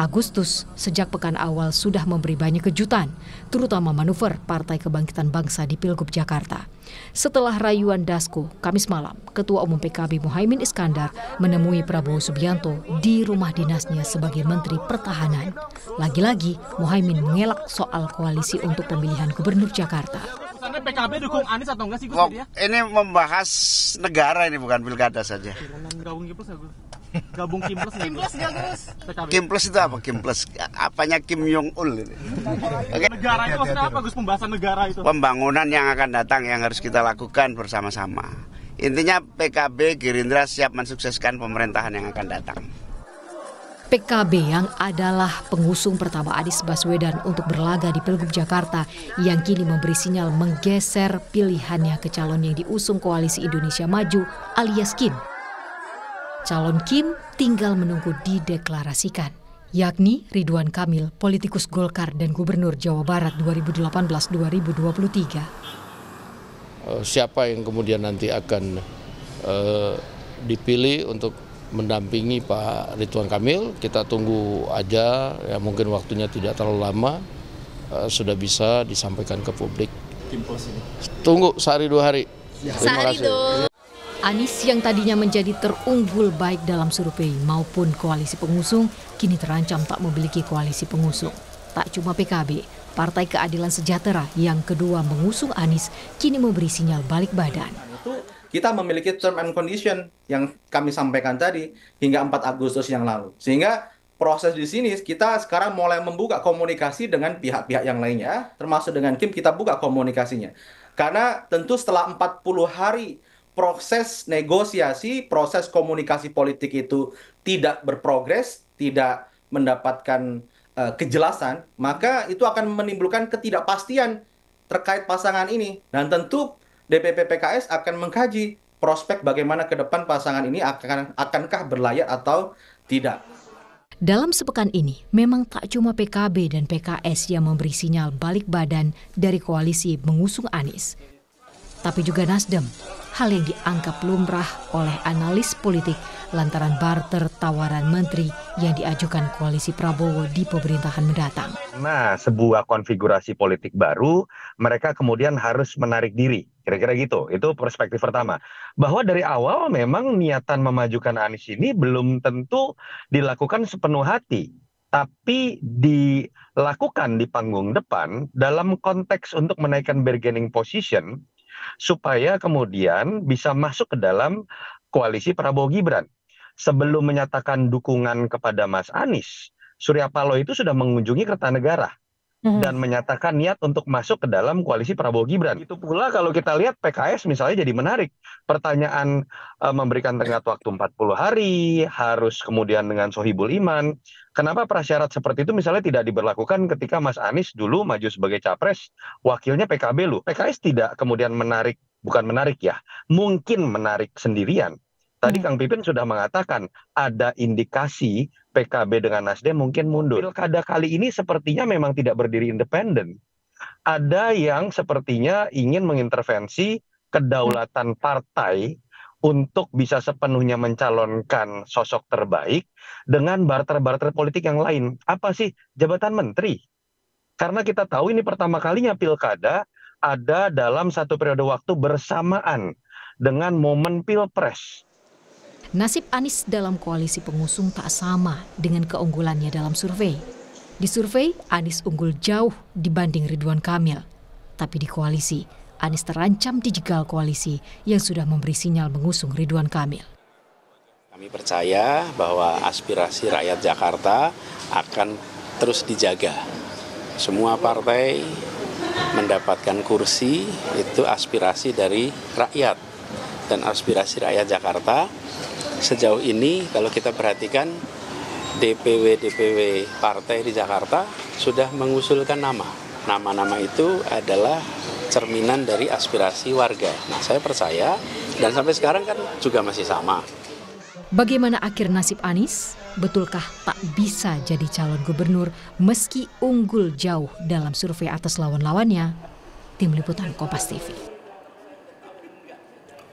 Agustus sejak pekan awal sudah memberi banyak kejutan, terutama manuver Partai Kebangkitan Bangsa di Pilgub Jakarta. Setelah rayuan Dasko, Kamis malam, Ketua Umum PKB Muhaimin Iskandar menemui Prabowo Subianto di rumah dinasnya sebagai Menteri Pertahanan. Lagi-lagi, Muhaimin mengelak soal koalisi untuk pemilihan Gubernur Jakarta. PKB dukung Anies atau enggak sih Ini membahas negara ini bukan pilkada saja gabung Kim Plus Kim Plus nggak Gus Kim Plus itu apa Kim Plus apanya Kim Jong Un ini? okay. negara itu maksudnya apa Gus pembahasan negara itu pembangunan yang akan datang yang harus kita lakukan bersama-sama intinya PKB Gerindra siap mensukseskan pemerintahan yang akan datang PKB yang adalah pengusung pertama Anies Baswedan untuk berlaga di Pilgub Jakarta yang kini memberi sinyal menggeser pilihannya ke calon yang diusung Koalisi Indonesia Maju alias Kim. Calon Kim tinggal menunggu dideklarasikan, yakni Ridwan Kamil, politikus Golkar dan Gubernur Jawa Barat 2018-2023. Eh, siapa yang kemudian nanti akan uh, dipilih untuk mendampingi Pak Ridwan Kamil, kita tunggu aja, ya mungkin waktunya tidak terlalu lama, uh, sudah bisa disampaikan ke publik. Tunggu sehari dua hari. Ya. Terima kasih. Anies yang tadinya menjadi terunggul baik dalam survei maupun koalisi pengusung, kini terancam tak memiliki koalisi pengusung. Tak cuma PKB, Partai Keadilan Sejahtera yang kedua mengusung Anies kini memberi sinyal balik badan. Kita memiliki term and condition yang kami sampaikan tadi hingga 4 Agustus yang lalu. Sehingga proses di sini kita sekarang mulai membuka komunikasi dengan pihak-pihak yang lainnya, termasuk dengan Kim kita buka komunikasinya. Karena tentu setelah 40 hari proses negosiasi proses komunikasi politik itu tidak berprogres tidak mendapatkan eh, kejelasan maka itu akan menimbulkan ketidakpastian terkait pasangan ini dan tentu DPP PKS akan mengkaji prospek bagaimana ke depan pasangan ini akan akankah berlayar atau tidak. Dalam sepekan ini, memang tak cuma PKB dan PKS yang memberi sinyal balik badan dari koalisi mengusung Anies, tapi juga Nasdem hal yang dianggap lumrah oleh analis politik lantaran barter tawaran menteri yang diajukan koalisi Prabowo di pemerintahan mendatang. Nah, sebuah konfigurasi politik baru, mereka kemudian harus menarik diri. Kira-kira gitu. Itu perspektif pertama. Bahwa dari awal memang niatan memajukan Anies ini belum tentu dilakukan sepenuh hati tapi dilakukan di panggung depan dalam konteks untuk menaikkan bargaining position supaya kemudian bisa masuk ke dalam koalisi Prabowo Gibran. Sebelum menyatakan dukungan kepada Mas Anies, Surya Paloh itu sudah mengunjungi Kertanegara Mhm. dan menyatakan niat untuk masuk ke dalam koalisi Prabowo Gibran. Itu pula kalau kita lihat PKS misalnya jadi menarik. Pertanyaan e, memberikan tenggat waktu 40 hari, harus kemudian dengan Sohibul Iman. Kenapa prasyarat seperti itu misalnya tidak diberlakukan ketika Mas Anies dulu maju sebagai capres, wakilnya PKB lu. PKS tidak kemudian menarik, bukan menarik ya, mungkin menarik sendirian Tadi hmm. Kang Pipin sudah mengatakan ada indikasi PKB dengan Nasdem mungkin mundur. Pilkada kali ini sepertinya memang tidak berdiri independen. Ada yang sepertinya ingin mengintervensi kedaulatan partai untuk bisa sepenuhnya mencalonkan sosok terbaik dengan barter-barter politik yang lain. Apa sih jabatan menteri? Karena kita tahu ini pertama kalinya pilkada ada dalam satu periode waktu bersamaan dengan momen pilpres. Nasib Anies dalam koalisi pengusung tak sama dengan keunggulannya dalam survei. Di survei, Anies unggul jauh dibanding Ridwan Kamil. Tapi di koalisi, Anies terancam dijegal koalisi yang sudah memberi sinyal mengusung Ridwan Kamil. Kami percaya bahwa aspirasi rakyat Jakarta akan terus dijaga. Semua partai mendapatkan kursi itu aspirasi dari rakyat dan aspirasi rakyat Jakarta sejauh ini kalau kita perhatikan DPW-DPW partai di Jakarta sudah mengusulkan nama. Nama-nama itu adalah cerminan dari aspirasi warga. Nah, saya percaya dan sampai sekarang kan juga masih sama. Bagaimana akhir nasib Anies? Betulkah tak bisa jadi calon gubernur meski unggul jauh dalam survei atas lawan-lawannya? Tim Liputan Kompas TV.